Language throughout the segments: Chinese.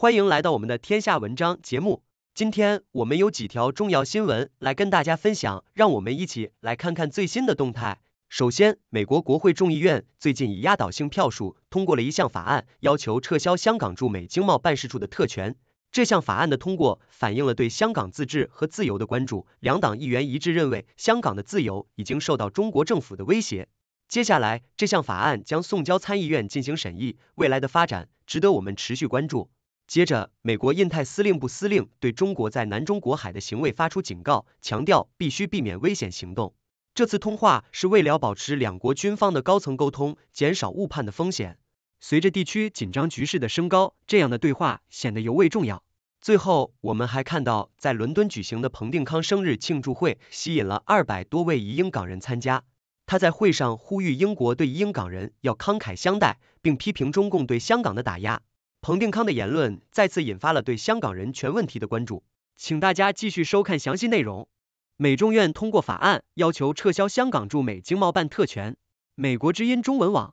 欢迎来到我们的天下文章节目。今天我们有几条重要新闻来跟大家分享，让我们一起来看看最新的动态。首先，美国国会众议院最近以压倒性票数通过了一项法案，要求撤销香港驻美经贸办事处的特权。这项法案的通过反映了对香港自治和自由的关注。两党议员一致认为，香港的自由已经受到中国政府的威胁。接下来，这项法案将送交参议院进行审议，未来的发展值得我们持续关注。接着，美国印太司令部司令对中国在南中国海的行为发出警告，强调必须避免危险行动。这次通话是为了保持两国军方的高层沟通，减少误判的风险。随着地区紧张局势的升高，这样的对话显得尤为重要。最后，我们还看到，在伦敦举行的彭定康生日庆祝会吸引了二百多位移英港人参加。他在会上呼吁英国对移英港人要慷慨相待，并批评中共对香港的打压。彭定康的言论再次引发了对香港人权问题的关注，请大家继续收看详细内容。美众院通过法案要求撤销香港驻美经贸办特权。美国之音中文网，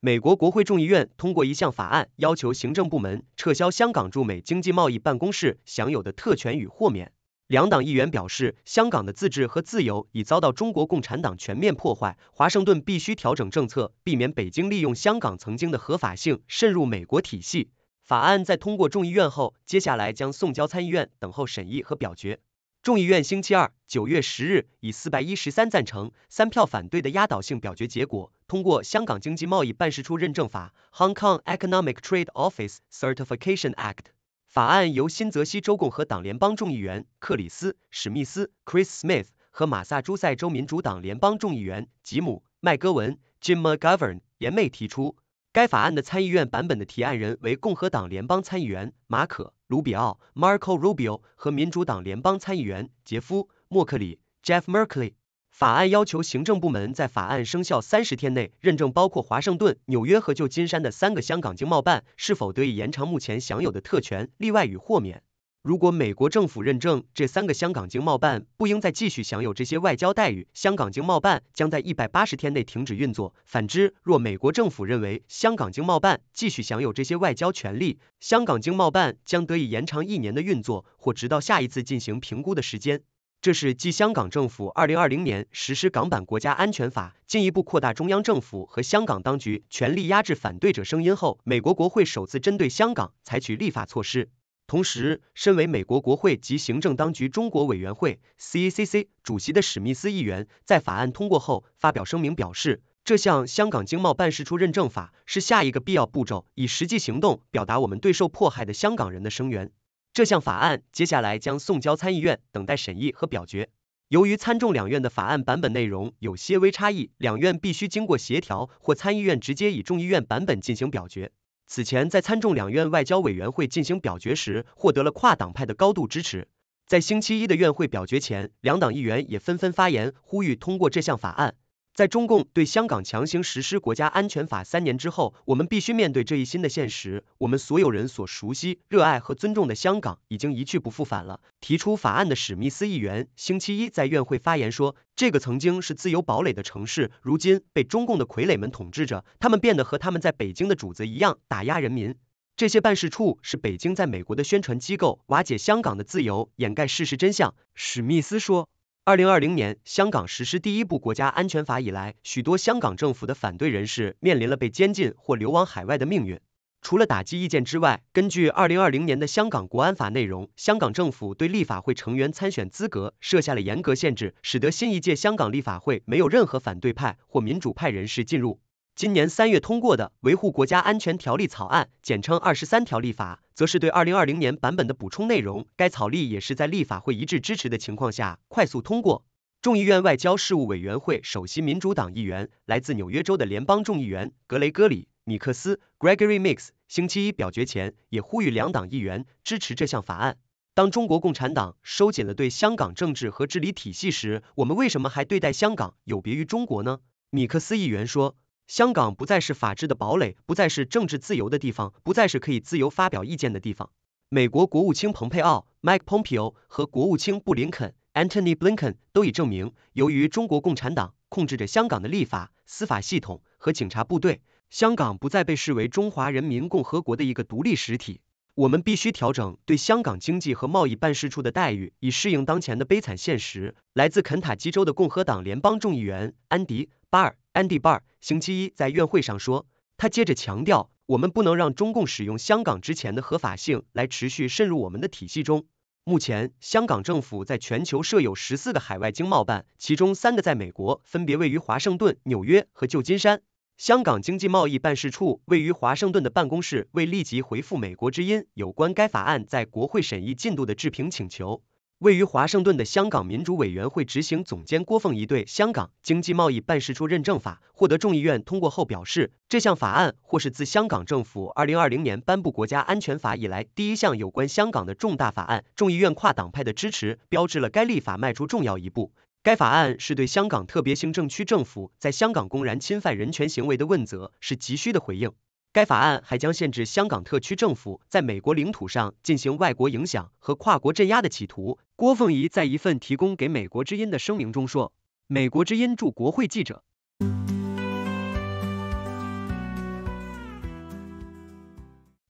美国国会众议院通过一项法案，要求行政部门撤销香港驻美经济贸易办公室享有的特权与豁免。两党议员表示，香港的自治和自由已遭到中国共产党全面破坏，华盛顿必须调整政策，避免北京利用香港曾经的合法性渗入美国体系。法案在通过众议院后，接下来将送交参议院等候审议和表决。众议院星期二（九月十日）以四百一十三赞成、三票反对的压倒性表决结果通过《香港经济贸易办事处认证法》（Hong Kong Economic Trade Office Certification Act）。法案由新泽西州共和党联邦众议员克里斯·史密斯 （Chris Smith） 和马萨诸塞州民主党联邦众议员吉姆·麦戈文 （Jim McGovern） 联袂提出。该法案的参议院版本的提案人为共和党联邦参议员马可·卢比奥 Marco Rubio 和民主党联邦参议员杰夫·默克里 Jeff Merkley。法案要求行政部门在法案生效三十天内认证包括华盛顿、纽约和旧金山的三个香港经贸办是否得以延长目前享有的特权、例外与豁免。如果美国政府认证这三个香港经贸办不应再继续享有这些外交待遇，香港经贸办将在一百八十天内停止运作。反之，若美国政府认为香港经贸办继续享有这些外交权利，香港经贸办将得以延长一年的运作，或直到下一次进行评估的时间。这是继香港政府二零二零年实施港版国家安全法，进一步扩大中央政府和香港当局权力，压制反对者声音后，美国国会首次针对香港采取立法措施。同时，身为美国国会及行政当局中国委员会 （C.C.C.） 主席的史密斯议员，在法案通过后发表声明表示，这项《香港经贸办事处认证法》是下一个必要步骤，以实际行动表达我们对受迫害的香港人的声援。这项法案接下来将送交参议院等待审议和表决。由于参众两院的法案版本内容有些微差异，两院必须经过协调，或参议院直接以众议院版本进行表决。此前，在参众两院外交委员会进行表决时，获得了跨党派的高度支持。在星期一的院会表决前，两党议员也纷纷发言，呼吁通过这项法案。在中共对香港强行实施国家安全法三年之后，我们必须面对这一新的现实。我们所有人所熟悉、热爱和尊重的香港已经一去不复返了。提出法案的史密斯议员星期一在院会发言说：“这个曾经是自由堡垒的城市，如今被中共的傀儡们统治着，他们变得和他们在北京的主子一样打压人民。这些办事处是北京在美国的宣传机构，瓦解香港的自由，掩盖事实真相。”史密斯说。二零二零年，香港实施第一部国家安全法以来，许多香港政府的反对人士面临了被监禁或流亡海外的命运。除了打击意见之外，根据二零二零年的香港国安法内容，香港政府对立法会成员参选资格设下了严格限制，使得新一届香港立法会没有任何反对派或民主派人士进入。今年三月通过的《维护国家安全条例草案》（简称“二十三条”）立法，则是对二零二零年版本的补充内容。该草例也是在立法会一致支持的情况下快速通过。众议院外交事务委员会首席民主党议员、来自纽约州的联邦众议员格雷戈里·米克斯 （Gregory Mix） 星期一表决前也呼吁两党议员支持这项法案。当中国共产党收紧了对香港政治和治理体系时，我们为什么还对待香港有别于中国呢？米克斯议员说。香港不再是法治的堡垒，不再是政治自由的地方，不再是可以自由发表意见的地方。美国国务卿蓬佩奥 （Mike Pompeo） 和国务卿布林肯 （Antony Blinken） 都已证明，由于中国共产党控制着香港的立法、司法系统和警察部队，香港不再被视为中华人民共和国的一个独立实体。我们必须调整对香港经济和贸易办事处的待遇，以适应当前的悲惨现实。来自肯塔基州的共和党联邦众议员安迪·巴尔。Andy Barr 星期一在院会上说，他接着强调，我们不能让中共使用香港之前的合法性来持续渗入我们的体系中。目前，香港政府在全球设有十四个海外经贸办，其中三个在美国，分别位于华盛顿、纽约和旧金山。香港经济贸易办事处位于华盛顿的办公室未立即回复美国之音有关该法案在国会审议进度的置评请求。位于华盛顿的香港民主委员会执行总监郭凤仪对《香港经济贸易办事处认证法》获得众议院通过后表示，这项法案或是自香港政府二零二零年颁布《国家安全法》以来第一项有关香港的重大法案。众议院跨党派的支持，标志了该立法迈出重要一步。该法案是对香港特别行政区政府在香港公然侵犯人权行为的问责，是急需的回应。该法案还将限制香港特区政府在美国领土上进行外国影响和跨国镇压的企图。郭凤仪在一份提供给美国之音的声明中说：“美国之音驻国会记者，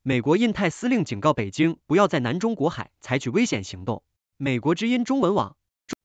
美国印太司令警告北京不要在南中国海采取危险行动。”美国之音中文网。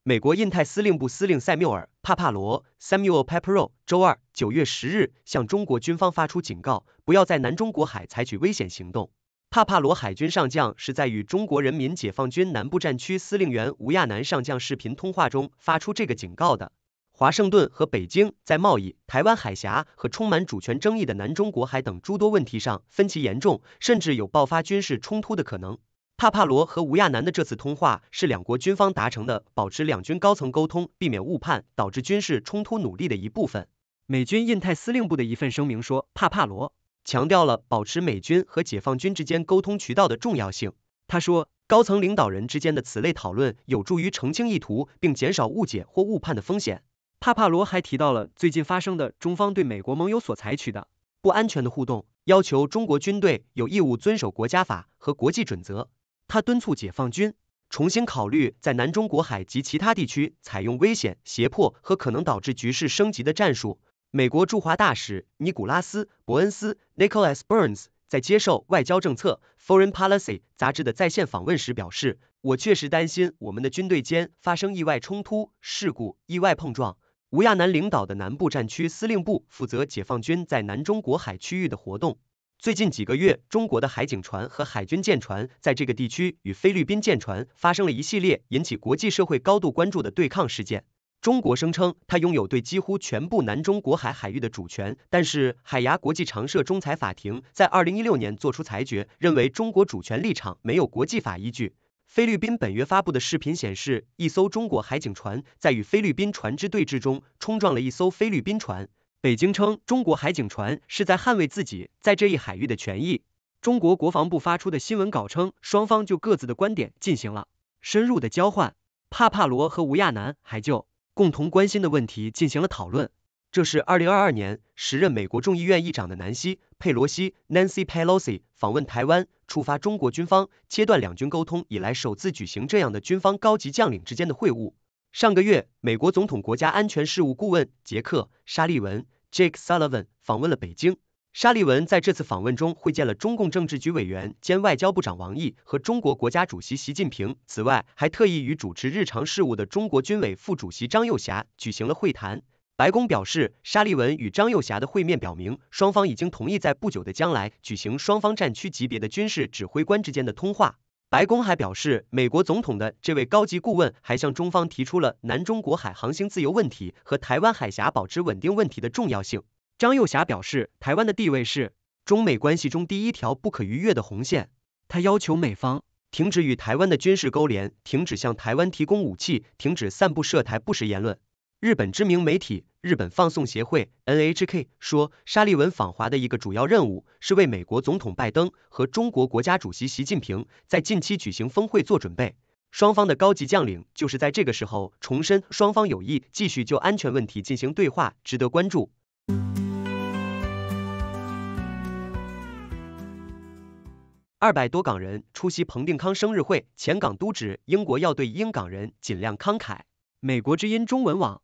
美国印太司令部司令塞缪尔·帕帕罗 （Samuel p e p e r o 周二（九月十日）向中国军方发出警告，不要在南中国海采取危险行动。帕帕罗海军上将是在与中国人民解放军南部战区司令员吴亚南上将视频通话中发出这个警告的。华盛顿和北京在贸易、台湾海峡和充满主权争议的南中国海等诸多问题上分歧严重，甚至有爆发军事冲突的可能。帕帕罗和吴亚南的这次通话是两国军方达成的保持两军高层沟通、避免误判导致军事冲突努力的一部分。美军印太司令部的一份声明说，帕帕罗强调了保持美军和解放军之间沟通渠道的重要性。他说，高层领导人之间的此类讨论有助于澄清意图，并减少误解或误判的风险。帕帕罗还提到了最近发生的中方对美国盟友所采取的不安全的互动，要求中国军队有义务遵守国家法和国际准则。他敦促解放军重新考虑在南中国海及其他地区采用危险、胁迫和可能导致局势升级的战术。美国驻华大使尼古拉斯·伯恩斯 （Nicholas Burns） 在接受《外交政策》（Foreign Policy） 杂志的在线访问时表示：“我确实担心我们的军队间发生意外冲突、事故、意外碰撞。”吴亚南领导的南部战区司令部负责解放军在南中国海区域的活动。最近几个月，中国的海警船和海军舰船在这个地区与菲律宾舰船发生了一系列引起国际社会高度关注的对抗事件。中国声称它拥有对几乎全部南中国海海域的主权，但是海牙国际常设仲裁法庭在二零一六年作出裁决，认为中国主权立场没有国际法依据。菲律宾本月发布的视频显示，一艘中国海警船在与菲律宾船只对峙中冲撞了一艘菲律宾船。北京称，中国海警船是在捍卫自己在这一海域的权益。中国国防部发出的新闻稿称，双方就各自的观点进行了深入的交换。帕帕罗和吴亚楠还就共同关心的问题进行了讨论。这是2022年时任美国众议院议长的南希·佩洛西 （Nancy Pelosi） 访问台湾，触发中国军方切断两军沟通以来，首次举行这样的军方高级将领之间的会晤。上个月，美国总统国家安全事务顾问杰克·沙利文 （Jake Sullivan） 访问了北京。沙利文在这次访问中会见了中共政治局委员兼外交部长王毅和中国国家主席习近平。此外，还特意与主持日常事务的中国军委副主席张又侠举行了会谈。白宫表示，沙利文与张又侠的会面表明，双方已经同意在不久的将来举行双方战区级别的军事指挥官之间的通话。白宫还表示，美国总统的这位高级顾问还向中方提出了南中国海航行自由问题和台湾海峡保持稳定问题的重要性。张幼霞表示，台湾的地位是中美关系中第一条不可逾越的红线。他要求美方停止与台湾的军事勾连，停止向台湾提供武器，停止散布涉台不实言论。日本知名媒体日本放送协会 N H K 说，沙利文访华的一个主要任务是为美国总统拜登和中国国家主席习近平在近期举行峰会做准备。双方的高级将领就是在这个时候重申双方有意继续就安全问题进行对话，值得关注。二百多港人出席彭定康生日会，前港督指英国要对英港人尽量慷慨。美国之音中文网。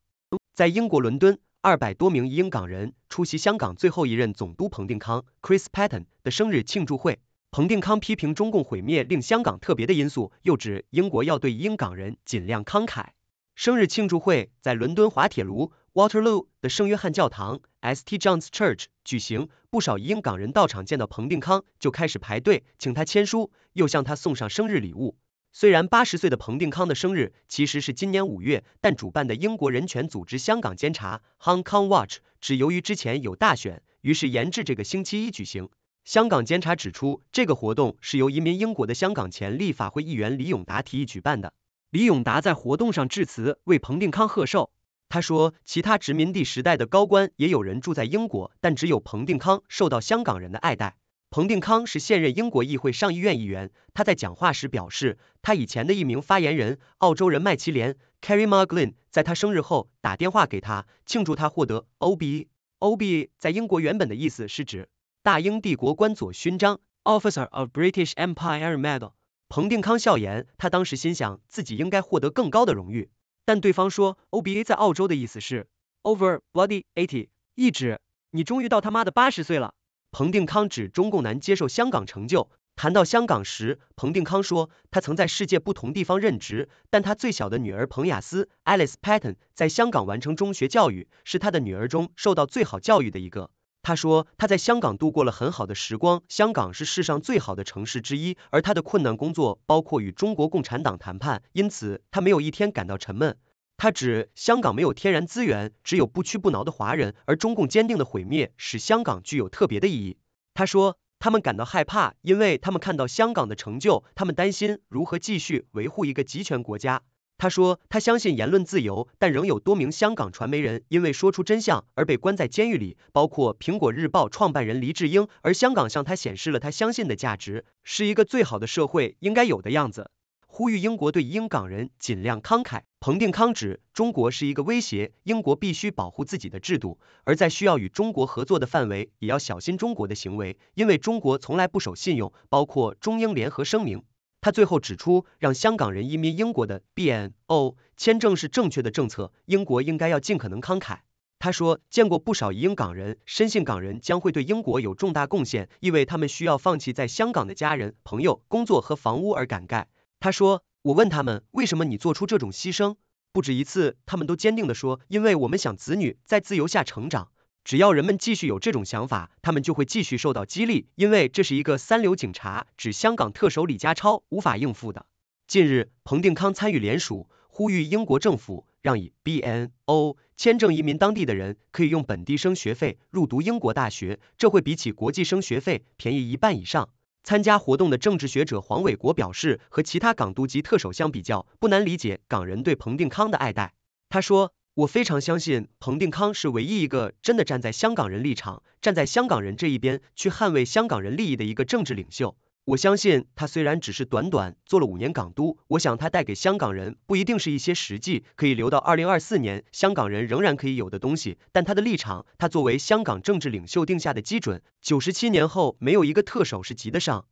在英国伦敦，二百多名英港人出席香港最后一任总督彭定康 （Chris Patten） 的生日庆祝会。彭定康批评中共毁灭令香港特别的因素，又指英国要对英港人尽量慷慨。生日庆祝会在伦敦滑铁卢 （Waterloo） 的圣约翰教堂 （St. John's Church） 举行，不少英港人到场见到彭定康就开始排队，请他签书，又向他送上生日礼物。虽然八十岁的彭定康的生日其实是今年五月，但主办的英国人权组织香港监察 （Hong Kong Watch） 只由于之前有大选，于是延至这个星期一举行。香港监察指出，这个活动是由移民英国的香港前立法会议员李永达提议举办的。李永达在活动上致辞为彭定康贺寿，他说，其他殖民地时代的高官也有人住在英国，但只有彭定康受到香港人的爱戴。彭定康是现任英国议会上议院议员。他在讲话时表示，他以前的一名发言人，澳洲人麦奇连 k a r r i Maglin） 在他生日后打电话给他，庆祝他获得 o b o b 在英国原本的意思是指大英帝国官佐勋章 （Officer of British Empire Medal）。彭定康笑言，他当时心想自己应该获得更高的荣誉，但对方说 o b a 在澳洲的意思是 Over Bloody Eighty，意指你终于到他妈的八十岁了。彭定康指中共难接受香港成就。谈到香港时，彭定康说，他曾在世界不同地方任职，但他最小的女儿彭雅思 （Alice p a t t o n 在香港完成中学教育，是他的女儿中受到最好教育的一个。他说他在香港度过了很好的时光，香港是世上最好的城市之一。而他的困难工作包括与中国共产党谈判，因此他没有一天感到沉闷。他指香港没有天然资源，只有不屈不挠的华人，而中共坚定的毁灭使香港具有特别的意义。他说，他们感到害怕，因为他们看到香港的成就，他们担心如何继续维护一个集权国家。他说，他相信言论自由，但仍有多名香港传媒人因为说出真相而被关在监狱里，包括苹果日报创办人黎智英。而香港向他显示了他相信的价值，是一个最好的社会应该有的样子。呼吁英国对英港人尽量慷慨。彭定康指，中国是一个威胁，英国必须保护自己的制度，而在需要与中国合作的范围，也要小心中国的行为，因为中国从来不守信用，包括中英联合声明。他最后指出，让香港人移民英国的 BNO 签证是正确的政策，英国应该要尽可能慷慨。他说，见过不少英港人，深信港人将会对英国有重大贡献，因为他们需要放弃在香港的家人、朋友、工作和房屋而感慨。他说：“我问他们为什么你做出这种牺牲，不止一次，他们都坚定地说，因为我们想子女在自由下成长。只要人们继续有这种想法，他们就会继续受到激励，因为这是一个三流警察指香港特首李家超无法应付的。”近日，彭定康参与联署，呼吁英国政府让以 BNO 签证移民当地的人可以用本地生学费入读英国大学，这会比起国际生学费便宜一半以上。参加活动的政治学者黄伟国表示，和其他港督及特首相比较，不难理解港人对彭定康的爱戴。他说：“我非常相信彭定康是唯一一个真的站在香港人立场，站在香港人这一边去捍卫香港人利益的一个政治领袖。”我相信他虽然只是短短做了五年港督，我想他带给香港人不一定是一些实际可以留到二零二四年香港人仍然可以有的东西，但他的立场，他作为香港政治领袖定下的基准，九十七年后没有一个特首是及得上。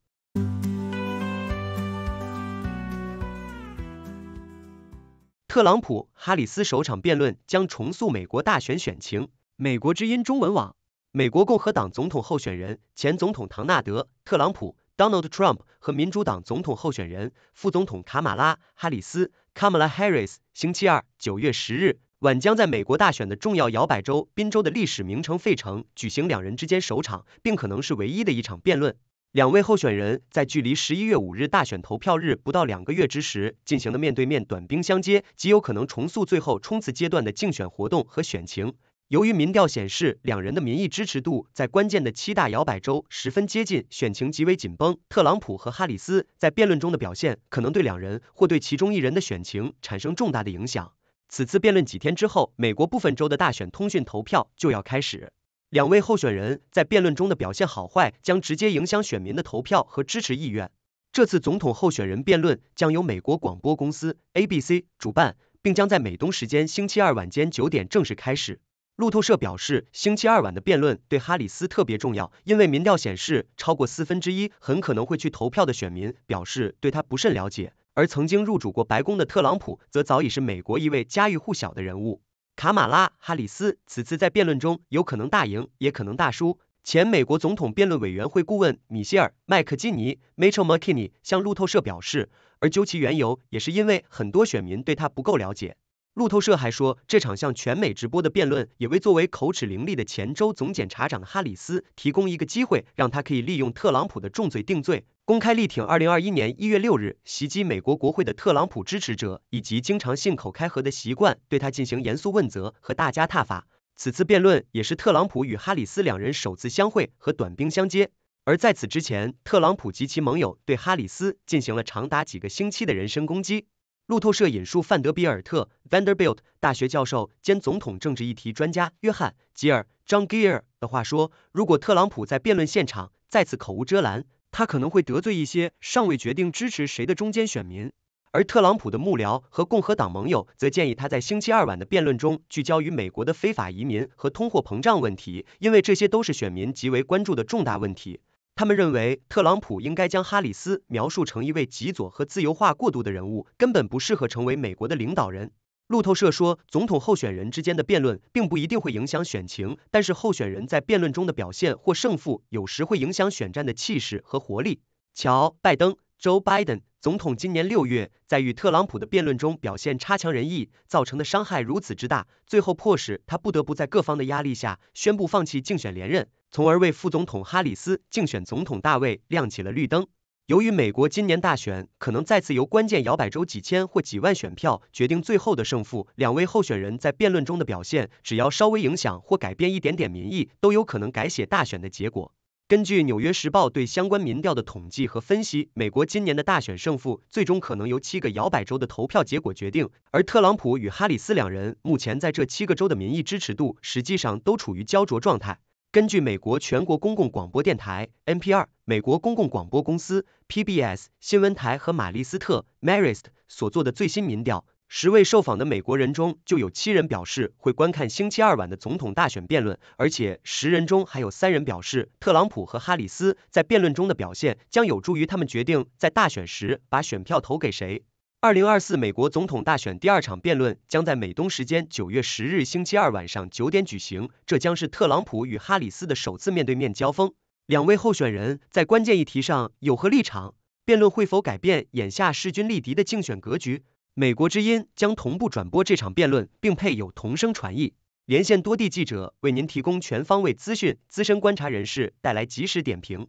特朗普、哈里斯首场辩论将重塑美国大选选情。美国之音中文网，美国共和党总统候选人、前总统唐纳德·特朗普。Donald Trump 和民主党总统候选人副总统卡马拉·哈里斯（ Kamala Harris） 星期二 （9 月10日）晚将在美国大选的重要摇摆州宾州的历史名城费城举行两人之间首场，并可能是唯一的一场辩论。两位候选人在距离十一月五日大选投票日不到两个月之时进行的面对面短兵相接，极有可能重塑最后冲刺阶段的竞选活动和选情。由于民调显示两人的民意支持度在关键的七大摇摆州十分接近，选情极为紧绷。特朗普和哈里斯在辩论中的表现可能对两人或对其中一人的选情产生重大的影响。此次辩论几天之后，美国部分州的大选通讯投票就要开始，两位候选人在辩论中的表现好坏将直接影响选民的投票和支持意愿。这次总统候选人辩论将由美国广播公司 ABC 主办，并将在美东时间星期二晚间九点正式开始。路透社表示，星期二晚的辩论对哈里斯特别重要，因为民调显示，超过四分之一很可能会去投票的选民表示对他不甚了解。而曾经入主过白宫的特朗普，则早已是美国一位家喻户晓的人物。卡马拉·哈里斯此次在辩论中有可能大赢，也可能大输。前美国总统辩论委员会顾问米歇尔·麦克基尼 （Mitchell McKinn） e 向路透社表示，而究其缘由，也是因为很多选民对他不够了解。路透社还说，这场向全美直播的辩论也为作为口齿伶俐的前州总检察长的哈里斯提供一个机会，让他可以利用特朗普的重罪定罪，公开力挺2021年1月6日袭击美国国会的特朗普支持者，以及经常信口开河的习惯，对他进行严肃问责和大加挞伐。此次辩论也是特朗普与哈里斯两人首次相会和短兵相接。而在此之前，特朗普及其盟友对哈里斯进行了长达几个星期的人身攻击。路透社引述范德比尔特 （Vanderbilt） 大学教授兼总统政治议题专家约翰·吉尔 （John Gear） 的话说：“如果特朗普在辩论现场再次口无遮拦，他可能会得罪一些尚未决定支持谁的中间选民。而特朗普的幕僚和共和党盟友则建议他在星期二晚的辩论中聚焦于美国的非法移民和通货膨胀问题，因为这些都是选民极为关注的重大问题。”他们认为，特朗普应该将哈里斯描述成一位极左和自由化过度的人物，根本不适合成为美国的领导人。路透社说，总统候选人之间的辩论并不一定会影响选情，但是候选人在辩论中的表现或胜负，有时会影响选战的气势和活力。乔·拜登 （Joe Biden） 总统今年六月在与特朗普的辩论中表现差强人意，造成的伤害如此之大，最后迫使他不得不在各方的压力下宣布放弃竞选连任。从而为副总统哈里斯竞选总统大卫亮起了绿灯。由于美国今年大选可能再次由关键摇摆州几千或几万选票决定最后的胜负，两位候选人在辩论中的表现，只要稍微影响或改变一点点民意，都有可能改写大选的结果。根据《纽约时报》对相关民调的统计和分析，美国今年的大选胜负最终可能由七个摇摆州的投票结果决定，而特朗普与哈里斯两人目前在这七个州的民意支持度实际上都处于焦灼状态。根据美国全国公共广播电台 （NPR）、美国公共广播公司 （PBS） 新闻台和玛丽斯特 （Marist） 所做的最新民调，十位受访的美国人中就有七人表示会观看星期二晚的总统大选辩论，而且十人中还有三人表示，特朗普和哈里斯在辩论中的表现将有助于他们决定在大选时把选票投给谁。二零二四美国总统大选第二场辩论将在美东时间九月十日星期二晚上九点举行，这将是特朗普与哈里斯的首次面对面交锋。两位候选人在关键议题上有何立场？辩论会否改变眼下势均力敌的竞选格局？美国之音将同步转播这场辩论，并配有同声传译，连线多地记者为您提供全方位资讯，资深观察人士带来及时点评。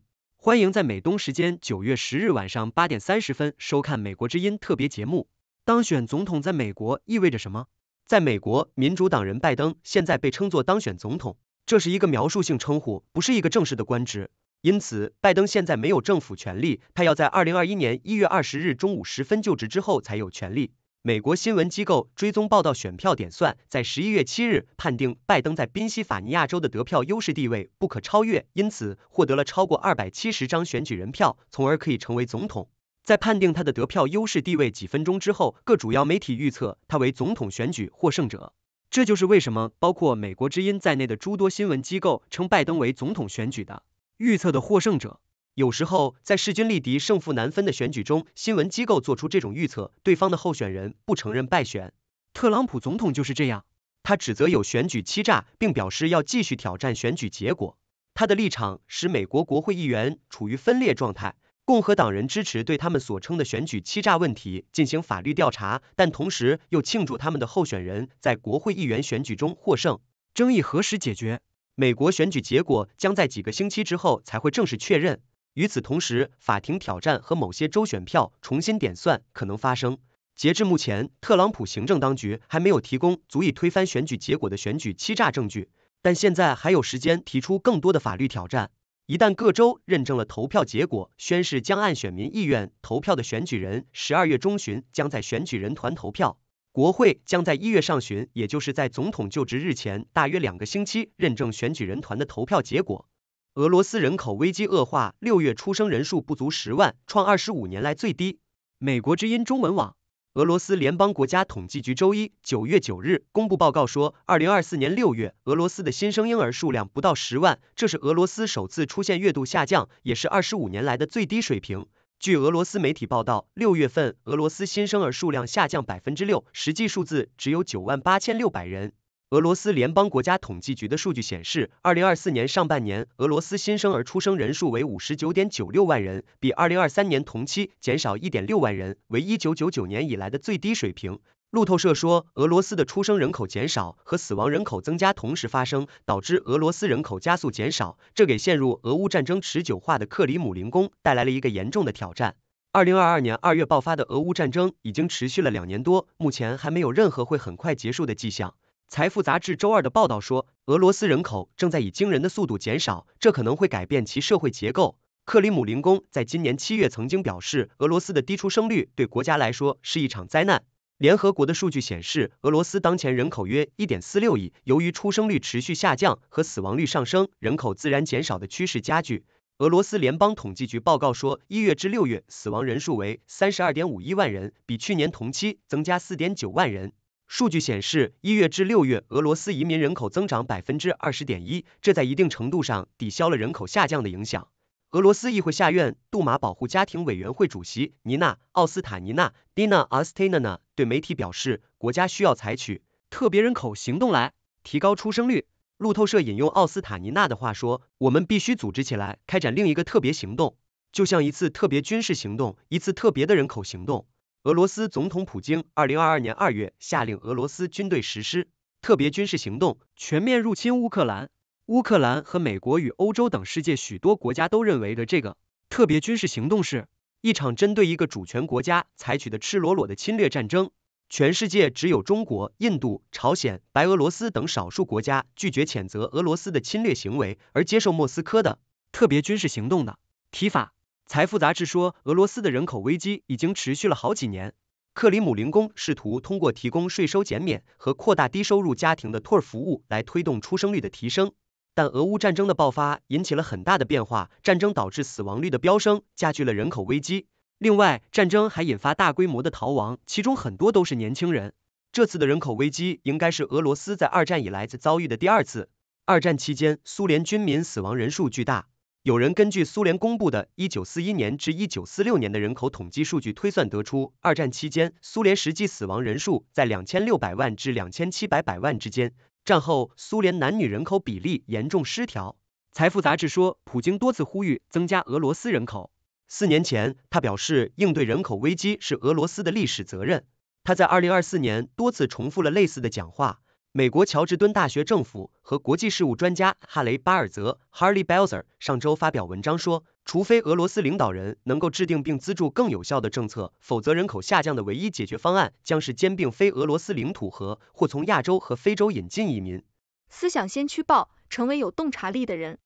欢迎在美东时间九月十日晚上八点三十分收看《美国之音》特别节目。当选总统在美国意味着什么？在美国，民主党人拜登现在被称作当选总统，这是一个描述性称呼，不是一个正式的官职。因此，拜登现在没有政府权力，他要在二零二一年一月二十日中午十分就职之后才有权利。美国新闻机构追踪报道选票点算，在十一月七日判定拜登在宾夕法尼亚州的得票优势地位不可超越，因此获得了超过二百七十张选举人票，从而可以成为总统。在判定他的得票优势地位几分钟之后，各主要媒体预测他为总统选举获胜者。这就是为什么包括美国之音在内的诸多新闻机构称拜登为总统选举的预测的获胜者。有时候，在势均力敌、胜负难分的选举中，新闻机构做出这种预测。对方的候选人不承认败选，特朗普总统就是这样。他指责有选举欺诈，并表示要继续挑战选举结果。他的立场使美国国会议员处于分裂状态。共和党人支持对他们所称的选举欺诈问题进行法律调查，但同时又庆祝他们的候选人在国会议员选举中获胜。争议何时解决？美国选举结果将在几个星期之后才会正式确认。与此同时，法庭挑战和某些州选票重新点算可能发生。截至目前，特朗普行政当局还没有提供足以推翻选举结果的选举欺诈证据，但现在还有时间提出更多的法律挑战。一旦各州认证了投票结果，宣誓将按选民意愿投票的选举人，十二月中旬将在选举人团投票。国会将在一月上旬，也就是在总统就职日前大约两个星期，认证选举人团的投票结果。俄罗斯人口危机恶化，六月出生人数不足十万，创二十五年来最低。美国之音中文网，俄罗斯联邦国家统计局周一（九月九日）公布报告说，二零二四年六月，俄罗斯的新生婴儿数量不到十万，这是俄罗斯首次出现月度下降，也是二十五年来的最低水平。据俄罗斯媒体报道，六月份俄罗斯新生儿数量下降百分之六，实际数字只有九万八千六百人。俄罗斯联邦国家统计局的数据显示，二零二四年上半年，俄罗斯新生儿出生人数为五十九点九六万人，比二零二三年同期减少一点六万人，为一九九九年以来的最低水平。路透社说，俄罗斯的出生人口减少和死亡人口增加同时发生，导致俄罗斯人口加速减少，这给陷入俄乌战争持久化的克里姆林宫带来了一个严重的挑战。二零二二年二月爆发的俄乌战争已经持续了两年多，目前还没有任何会很快结束的迹象。财富杂志周二的报道说，俄罗斯人口正在以惊人的速度减少，这可能会改变其社会结构。克里姆林宫在今年七月曾经表示，俄罗斯的低出生率对国家来说是一场灾难。联合国的数据显示，俄罗斯当前人口约一点四六亿，由于出生率持续下降和死亡率上升，人口自然减少的趋势加剧。俄罗斯联邦统计局报告说，一月至六月死亡人数为三十二点五一万人，比去年同期增加四点九万人。数据显示，一月至六月，俄罗斯移民人口增长百分之二十点一，这在一定程度上抵消了人口下降的影响。俄罗斯议会下院杜马保护家庭委员会主席尼娜·奥斯塔尼娜 （Dina s t a n n a 对媒体表示，国家需要采取特别人口行动来提高出生率。路透社引用奥斯塔尼娜的话说：“我们必须组织起来开展另一个特别行动，就像一次特别军事行动，一次特别的人口行动。”俄罗斯总统普京二零二二年二月下令俄罗斯军队实施特别军事行动，全面入侵乌克兰。乌克兰和美国与欧洲等世界许多国家都认为的这个特别军事行动是一场针对一个主权国家采取的赤裸裸的侵略战争。全世界只有中国、印度、朝鲜、白俄罗斯等少数国家拒绝谴责俄罗斯的侵略行为，而接受莫斯科的特别军事行动的提法。财富杂志说，俄罗斯的人口危机已经持续了好几年。克里姆林宫试图通过提供税收减免和扩大低收入家庭的托儿服务来推动出生率的提升，但俄乌战争的爆发引起了很大的变化。战争导致死亡率的飙升，加剧了人口危机。另外，战争还引发大规模的逃亡，其中很多都是年轻人。这次的人口危机应该是俄罗斯在二战以来遭遇的第二次。二战期间，苏联军民死亡人数巨大。有人根据苏联公布的一九四一年至一九四六年的人口统计数据推算得出，二战期间苏联实际死亡人数在两千六百万至两千七百百万之间。战后，苏联男女人口比例严重失调。财富杂志说，普京多次呼吁增加俄罗斯人口。四年前，他表示应对人口危机是俄罗斯的历史责任。他在二零二四年多次重复了类似的讲话。美国乔治敦大学政府和国际事务专家哈雷·巴尔泽 （Harley Belzer） 上周发表文章说，除非俄罗斯领导人能够制定并资助更有效的政策，否则人口下降的唯一解决方案将是兼并非俄罗斯领土和或从亚洲和非洲引进移民。思想先驱报，成为有洞察力的人。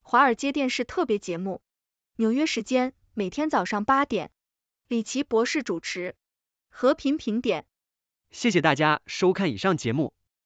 华尔街电视特别节目，纽约时间每天早上八点，李奇博士主持。和平评点。谢谢大家收看以上节目。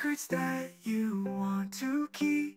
secrets that you want to keep